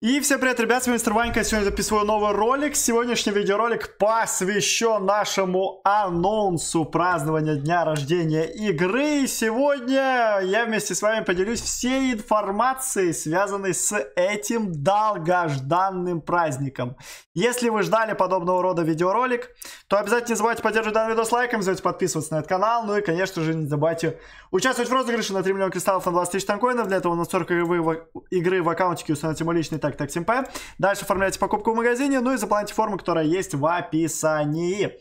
И всем привет, ребят, с вами Мистер Ванька, сегодня записываю новый ролик. Сегодняшний видеоролик посвящен нашему анонсу празднования дня рождения игры. И сегодня я вместе с вами поделюсь всей информацией, связанной с этим долгожданным праздником. Если вы ждали подобного рода видеоролик, то обязательно не забывайте поддерживать данный видос лайком, не забывайте подписываться на этот канал, ну и, конечно же, не забывайте участвовать в розыгрыше на 3 миллиона кристаллов на 20 тысяч танкоинов. Для этого у нас игры в аккаунтике установите мой личный так TechSimP. Дальше оформляйте покупку в магазине, ну и заполняйте форму, которая есть в описании.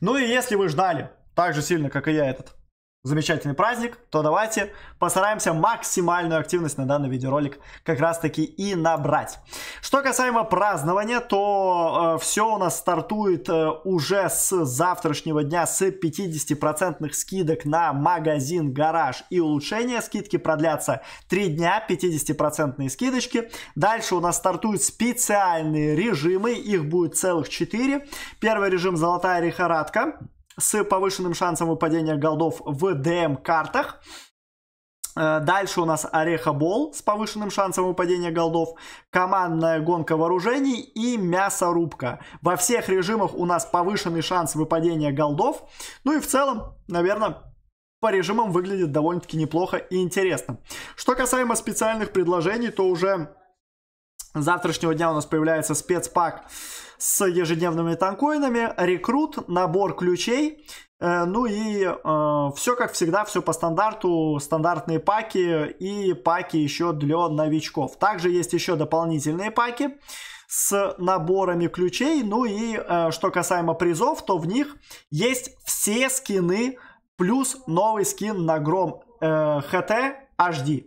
Ну и если вы ждали так же сильно, как и я этот замечательный праздник, то давайте постараемся максимальную активность на данный видеоролик как раз таки и набрать. Что касаемо празднования, то э, все у нас стартует э, уже с завтрашнего дня с 50% скидок на магазин, гараж и улучшение Скидки продлятся 3 дня, 50% скидочки. Дальше у нас стартуют специальные режимы, их будет целых 4. Первый режим «Золотая лихорадка» с повышенным шансом выпадения голдов в ДМ-картах. Э, дальше у нас Ореха орехобол с повышенным шансом выпадения голдов, командная гонка вооружений и мясорубка. Во всех режимах у нас повышенный шанс выпадения голдов. Ну и в целом, наверное, по режимам выглядит довольно-таки неплохо и интересно. Что касаемо специальных предложений, то уже с завтрашнего дня у нас появляется спецпак с ежедневными танкоинами, рекрут, набор ключей, э, ну и э, все как всегда, все по стандарту, стандартные паки и паки еще для новичков. Также есть еще дополнительные паки с наборами ключей. Ну и э, что касаемо призов, то в них есть все скины плюс новый скин на Гром э, HT HD.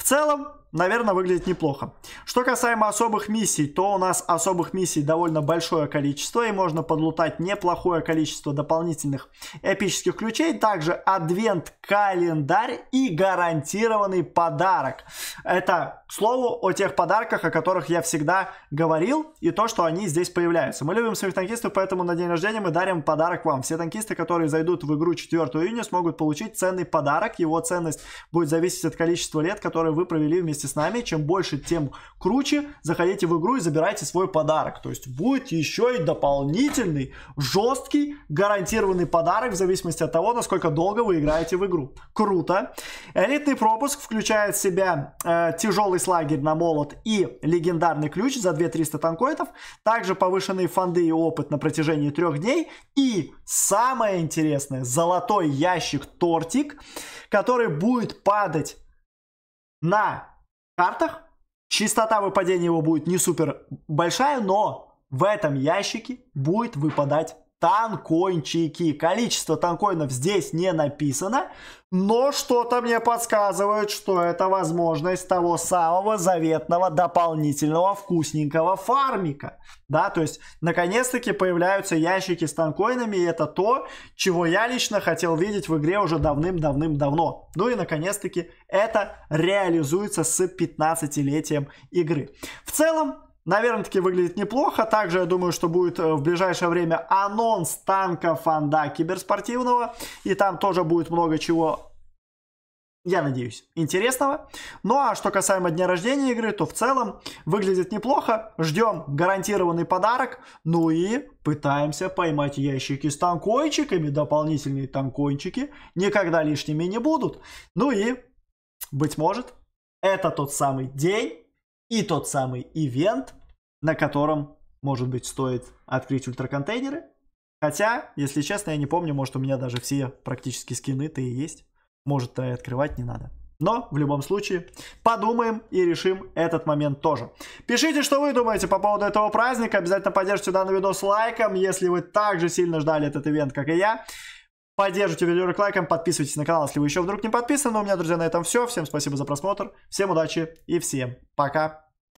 В целом, наверное, выглядит неплохо. Что касаемо особых миссий, то у нас особых миссий довольно большое количество, и можно подлутать неплохое количество дополнительных эпических ключей. Также адвент-календарь и гарантированный подарок. Это, к слову, о тех подарках, о которых я всегда говорил, и то, что они здесь появляются. Мы любим своих танкистов, поэтому на день рождения мы дарим подарок вам. Все танкисты, которые зайдут в игру 4 июня, смогут получить ценный подарок. Его ценность будет зависеть от количества лет, которые которые вы провели вместе с нами. Чем больше, тем круче. Заходите в игру и забирайте свой подарок. То есть будет еще и дополнительный, жесткий, гарантированный подарок в зависимости от того, насколько долго вы играете в игру. Круто. Элитный пропуск включает в себя э, тяжелый слагерь на молот и легендарный ключ за 2300 танкоитов, Также повышенные фонды и опыт на протяжении трех дней. И самое интересное, золотой ящик тортик, который будет падать на картах. Частота выпадения его будет не супер большая, но в этом ящике будет выпадать танкоинчики. Количество танкоинов здесь не написано, но что-то мне подсказывает, что это возможность того самого заветного дополнительного вкусненького фармика. Да, то есть, наконец-таки появляются ящики с танкоинами, и это то, чего я лично хотел видеть в игре уже давным-давным-давно. Ну и, наконец-таки, это реализуется с 15-летием игры. В целом, Наверное, таки выглядит неплохо. Также я думаю, что будет э, в ближайшее время анонс танка фанда киберспортивного. И там тоже будет много чего я надеюсь, интересного. Ну а что касаемо дня рождения игры, то в целом выглядит неплохо. Ждем гарантированный подарок. Ну и пытаемся поймать ящики с танкончиками. Дополнительные танкончики никогда лишними не будут. Ну и, быть может, это тот самый день и тот самый ивент, на котором, может быть, стоит открыть ультраконтейнеры. Хотя, если честно, я не помню, может, у меня даже все практически скины-то и есть. Может, и открывать не надо. Но, в любом случае, подумаем и решим этот момент тоже. Пишите, что вы думаете по поводу этого праздника. Обязательно поддержите данный видос лайком, если вы так же сильно ждали этот ивент, как и я. Поддержите видеоролик лайком, подписывайтесь на канал, если вы еще вдруг не подписаны. Но у меня, друзья, на этом все. Всем спасибо за просмотр, всем удачи и всем пока.